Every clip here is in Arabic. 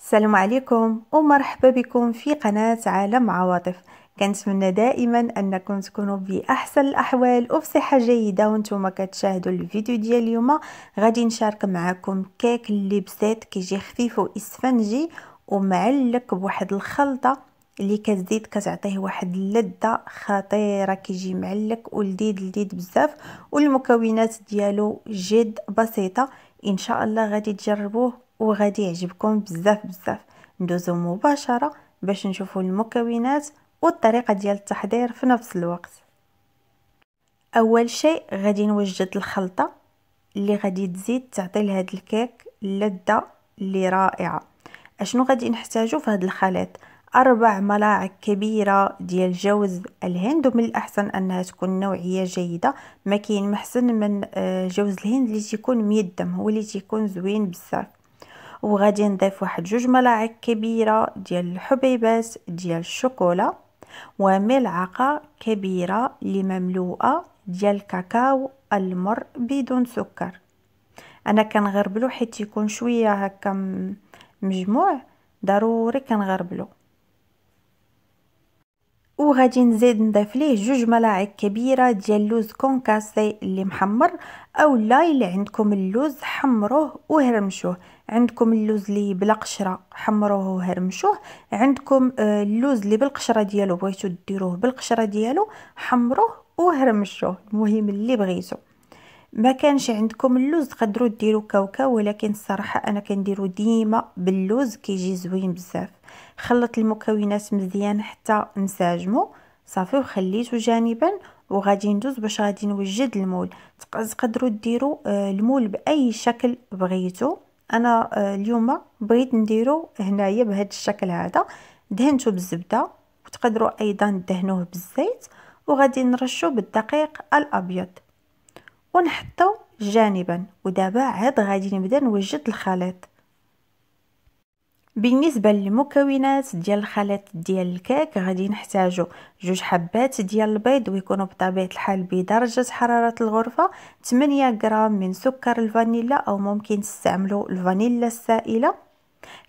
السلام عليكم ومرحبا بكم في قناة عالم عواطف كنتمنى دائما انكم تكونوا باحسن الاحوال وبصحه جيده وانتم كتشاهدوا الفيديو ديال اليوم غادي نشارك معكم كيك اللي بسيط كيجي خفيف واسفنجي ومعلق بواحد الخلطه اللي كتزيد كتعطيه واحد اللذه خطيره كيجي معلق ولذيذ لذيذ بزاف والمكونات ديالو جد بسيطه ان شاء الله غادي تجربوه وغادي يعجبكم بزاف بزاف ندوزو مباشره باش نشوفوا المكونات والطريقه ديال التحضير في نفس الوقت اول شيء غادي نوجد الخلطه اللي غادي تزيد تعطي لهذا الكيك لذه اللي رائعه اشنو غادي نحتاجو في هذا الخليط أربع ملاعق كبيرة ديال جوز الهند ومن الأحسن أنها تكون نوعية جيدة ما كاين محسن من آه، جوز الهند اللي تيكون ميدم هو اللي تيكون زوين بزاف وغادي نضيف واحد جوج ملاعق كبيره ديال الحبيبات ديال الشوكولا وملعقه كبيره اللي مملوءه ديال الكاكاو المر بدون سكر انا كنغربلو حيت يكون شويه هكا مجموع ضروري كنغربلو وغادي نزيد نضيف ليه جوج ملاعق كبيره ديال اللوز كونكاسي اللي محمر او لا الا عندكم اللوز حمروه وهرمشوه عندكم اللوز اللي بلا قشره حمروه وهرمشوه عندكم آه، اللوز اللي بالقشره ديالو بغيتو ديروه بالقشره ديالو حمروه وهرمشوه المهم اللي بغيتو ما كانش عندكم اللوز تقدروا ديروا كاوكاو ولكن الصراحه انا كنديرو ديما باللوز كيجي زوين بزاف خلط المكونات مزيان حتى نساجمو صافي وخليته جانبا وغادي ندوز باش غادي نوجد المول تقدروا ديروا آه، المول باي شكل بغيتو انا آه، اليوم بغيت نديرو هنايا بهذا الشكل هذا دهنته بالزبده وتقدروا ايضا دهنوه بالزيت وغادي نرشو بالدقيق الابيض ونحطو جانبا ودابا عاد غادي نبدا نوجد الخليط بالنسبه للمكونات ديال الخليط ديال الكيك غادي نحتاجو جوج حبات ديال البيض ويكونوا بطبيعه الحال بدرجه حراره الغرفه 8 غرام من سكر الفانيلا او ممكن تستعملوا الفانيلا السائله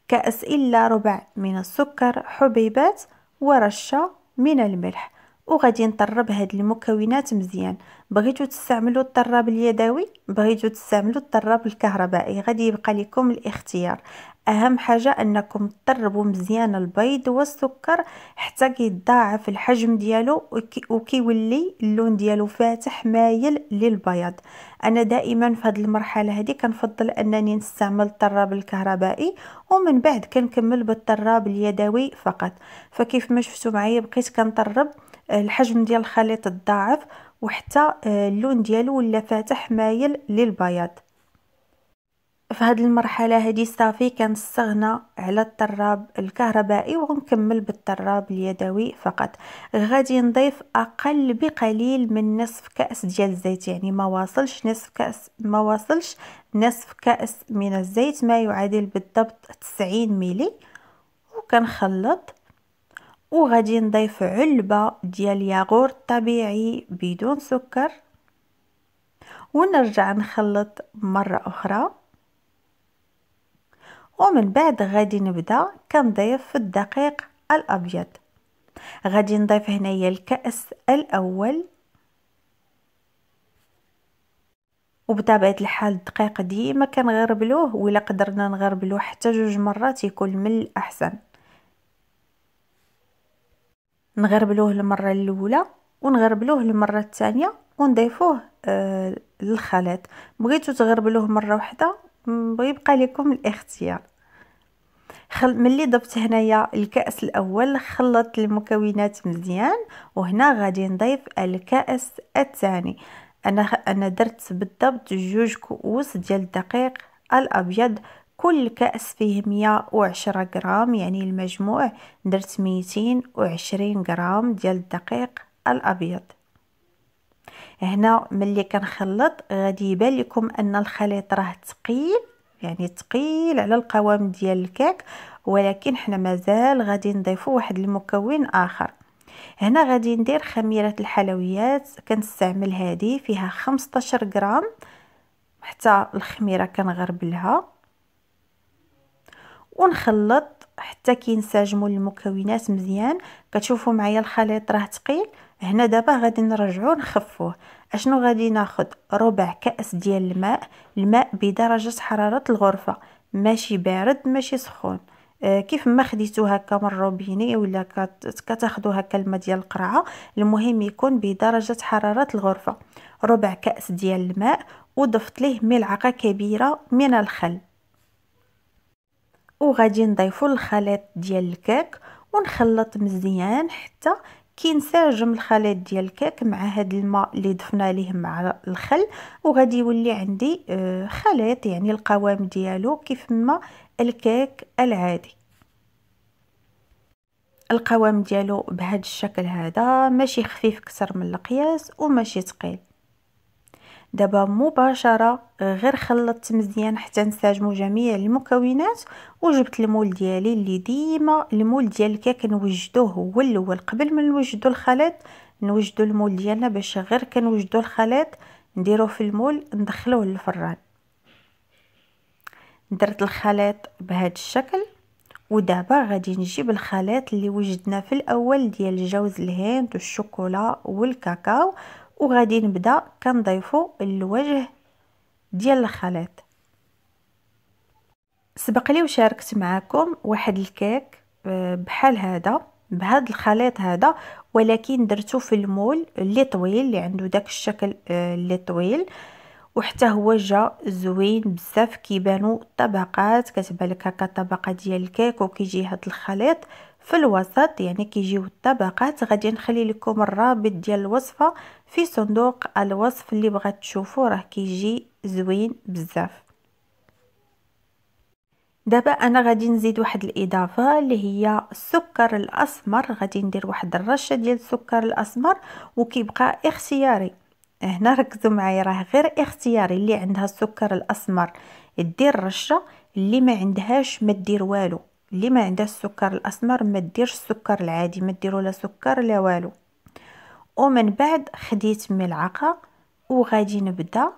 كاس الا ربع من السكر حبيبات ورشه من الملح وغادي نطرب هاد المكونات مزيان بغيتو تستعملوا الطراب اليدوي بغيتو تستعملوا الطراب الكهربائي غادي يبقى لكم الاختيار اهم حاجه انكم تطربوا مزيان البيض والسكر حتى كيتضاعف الحجم ديالو وكيولي اللون ديالو فاتح مايل للبياض انا دائما في هذه المرحله هذه كنفضل انني نستعمل الطراب الكهربائي ومن بعد كنكمل بالطراب اليدوي فقط فكيف ما شفتوا معايا بقيت كنطرب آه، الحجم ديال الخليط تضاعف وحتى آه، اللون ديالو ولا فاتح مايل للبياض في هذه المرحله هذه صافي كنستغنى على الطراب الكهربائي ونكمل بالطراب اليدوي فقط غادي نضيف اقل بقليل من نصف كاس ديال الزيت يعني ما واصلش نصف كاس ما واصلش نصف كاس من الزيت ما يعادل بالضبط 90 ملي وكنخلط وغادي نضيف علبه ديال ياغورت طبيعي بدون سكر ونرجع نخلط مره اخرى ومن بعد غادي نبدا كنضيف في الدقيق الابيض غادي نضيف هنايا الكأس الاول وبطبيعه الحال الدقيق ديما كنغربلوه ولا قدرنا نغربلوه حتى جوج مرات يكون من الاحسن نغربلوه المره الاولى ونغربلوه المره الثانيه ونضيفوه آه للخليط بغيتو تغربلوه مره واحده ويبقى لكم الاختيار خل... ملي ضبت هنايا الكاس الاول خلطت المكونات مزيان وهنا غادي نضيف الكاس الثاني انا انا درت بالضبط جوج كؤوس ديال الدقيق الابيض كل كاس فيه 110 غرام يعني المجموع درت 220 غرام ديال الدقيق الابيض هنا ملي كنخلط غادي يبان لكم ان الخليط راه ثقيل يعني ثقيل على القوام ديال الكيك ولكن حنا مازال غادي نضيفوا واحد المكون اخر هنا غادي ندير خميره الحلويات كنستعمل هذه فيها 15 غرام حتى الخميره كنغربلها ونخلط حتى كينسجموا المكونات مزيان كتشوفوا معايا الخليط راه ثقيل هنا دابا غادي نرجعو نخفوه اشنو غادي ناخد ربع كاس ديال الماء الماء بدرجه حراره الغرفه ماشي بارد ماشي سخون آه كيف ما خديتو هكا من الروبيني ولا كتاخدو هكا الماء ديال القرعه المهم يكون بدرجه حراره الغرفه ربع كاس ديال الماء وضفت ليه ملعقه كبيره من الخل وغادي نضيفو الخليط ديال الكيك ونخلط مزيان حتى كينسرجم الخليط ديال الكيك مع هاد الماء اللي ضفنا ليه مع الخل وغادي يولي عندي آه، خليط يعني القوام ديالو كيف ما الكيك العادي القوام ديالو بهاد الشكل هذا ماشي خفيف كتر من القياس وماشي ثقيل دابا مباشره آه، غير خلطت مزيان حتى نساجمو جميع المكونات وجبت المول ديالي اللي ديما المول ديال الكيك نوجدوه هو الاول قبل ما نوجدو الخليط نوجدو المول ديالنا باش غير كنوجدو الخليط نديروه في المول ندخلوه للفران درت الخليط بهذا الشكل ودابا غادي نجيب الخليط اللي وجدنا في الاول ديال جوز الهند والشوكولا والكاكاو وغادي نبدا كنضيفو الوجه ديال الخليط سبق لي وشاركت معكم واحد الكيك آه، بحال هذا بهذا الخليط هذا ولكن درتو في المول اللي طويل اللي عنده داك الشكل آه، اللي طويل وحتى هو جا زوين بزاف كيبانو طبقات كتبان لك هكا طبقه ديال الكيك وكيجي هذا الخليط في الوسط يعني كيجيو الطبقات غادي نخلي لكم الرابط ديال الوصفه في صندوق الوصف اللي بغات تشوفوا راه كيجي زوين بزاف دابا انا غادي نزيد واحد الاضافه اللي هي السكر الاسمر غادي ندير واحد الرشه ديال السكر الاسمر وكيبقى اختياري هنا ركزوا معايا راه غير اختياري اللي عندها السكر الاسمر دير رشه اللي ما عندهاش ما دير والو اللي ما عندها السكر الاسمر ما ديرش السكر العادي ما ديروا لا سكر لا والو ومن بعد خديت ملعقه وغادي نبدا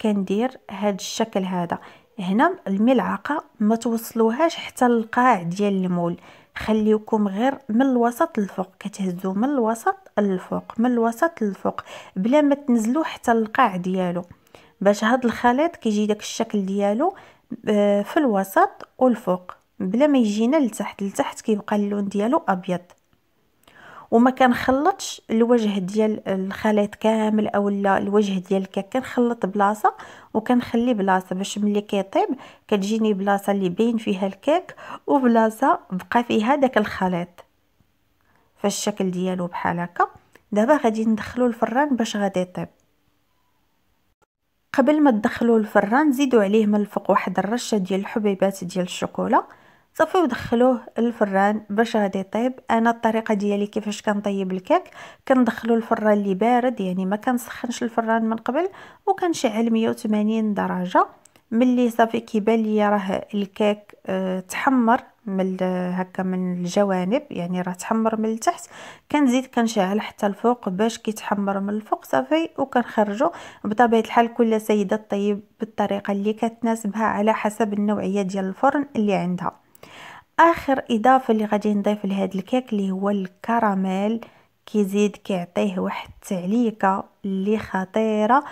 كندير هاد الشكل هذا هنا الملعقه ما توصلوهاش حتى القاع ديال المول خليوكم غير من الوسط للفوق كتهزوا من الوسط للفوق من الوسط للفوق بلا ما تنزلوا حتى القاع ديالو باش هاد الخليط كيجي داك الشكل ديالو آه، في الوسط والفوق بلا ما يجينا لتحت لتحت كيبقى اللون ديالو ابيض وما كنخلطش الوجه ديال الخليط كامل اولا الوجه ديال الكاك كنخلط بلاصه وكنخلي بلاصه باش ملي كيطيب كتجيني بلاصه اللي باين فيها الكاك وبلاصه بقى فيها داك الخليط فالشكل ديالو بحال هكا دابا غادي ندخلو الفران باش غادي يطيب قبل ما تدخلو الفران زيدوا عليه من الفوق واحد الرشه ديال الحبيبات ديال الشوكولا صافي ودخلوه الفران باش غادي يطيب انا الطريقه ديالي كيفاش كنطيب الكيك كندخلو الفران اللي بارد يعني ما كنسخنش الفران من قبل وكنشعل 180 درجه ملي صافي كيبان ليا راه الكيك أه تحمر من هكا من الجوانب يعني راه تحمر من التحت كنزيد كنشعل حتى الفوق باش كيتحمر من الفوق صافي وكنخرجو بطبيعه الحال كل سيده طيب بالطريقه اللي كتناسبها على حسب النوعيه ديال الفرن اللي عندها اخر اضافه اللي غادي نضيف لهذا الكيك اللي هو الكراميل كيزيد كيعطيه واحد التعليكه اللي خطيره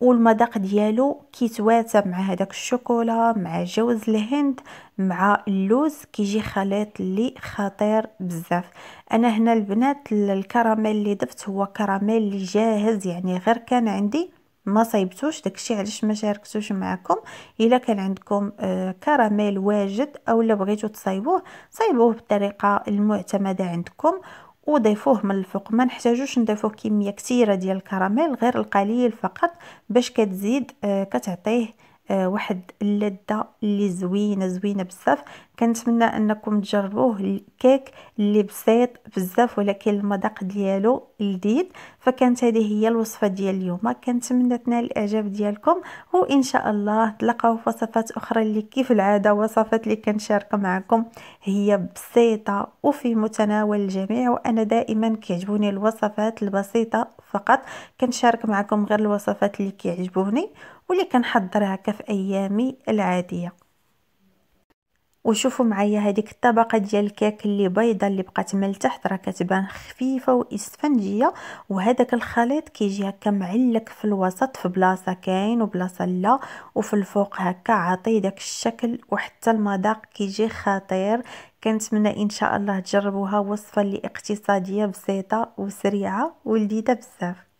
والمذاق ديالو كيتواتى مع هذاك الشوكولا مع جوز الهند مع اللوز كيجي خليط اللي خطير بزاف انا هنا البنات الكراميل اللي ضفت هو كراميل اللي جاهز يعني غير كان عندي ما صايبتوش داكشي علاش ما شاركتوش معكم الا كان عندكم آه، كراميل واجد اولا بغيتو تصايبوه صايبوه بالطريقه المعتمده عندكم وضيفوه من الفوق ما نحتاجوش نضيفوه كميه كثيره ديال الكراميل غير القليل فقط باش كتزيد آه، كتعطيه آه، واحد اللذه اللي زوينه زوينه بزاف كنتمنى انكم تجربوه الكيك اللي بسيط بزاف ولكن المذاق ديالو لذيذ فكانت هذه هي الوصفه ديال اليوم كنتمنى تنال الاعجاب ديالكم وان شاء الله تلقاو في وصفات اخرى اللي كيف العاده وصفات اللي كنشارك معكم هي بسيطه وفي متناول الجميع وانا دائما كيعجبوني الوصفات البسيطه فقط كنشارك معكم غير الوصفات اللي كيعجبوني واللي كنحضرها كف ايامي العاديه وشوفوا معايا هذيك الطبقه ديال الكيك اللي بيضه اللي بقات من التحت راه كتبان خفيفه واسفنجيه وهذاك الخليط كيجي هكا معلك في الوسط في بلاصه كاين وبلاصه لا وفي الفوق هكا عاطي داك الشكل وحتى المذاق كيجي خطير كنتمنى ان شاء الله تجربوها وصفه اللي اقتصاديه بسيطه وسريعه ولذيذه بزاف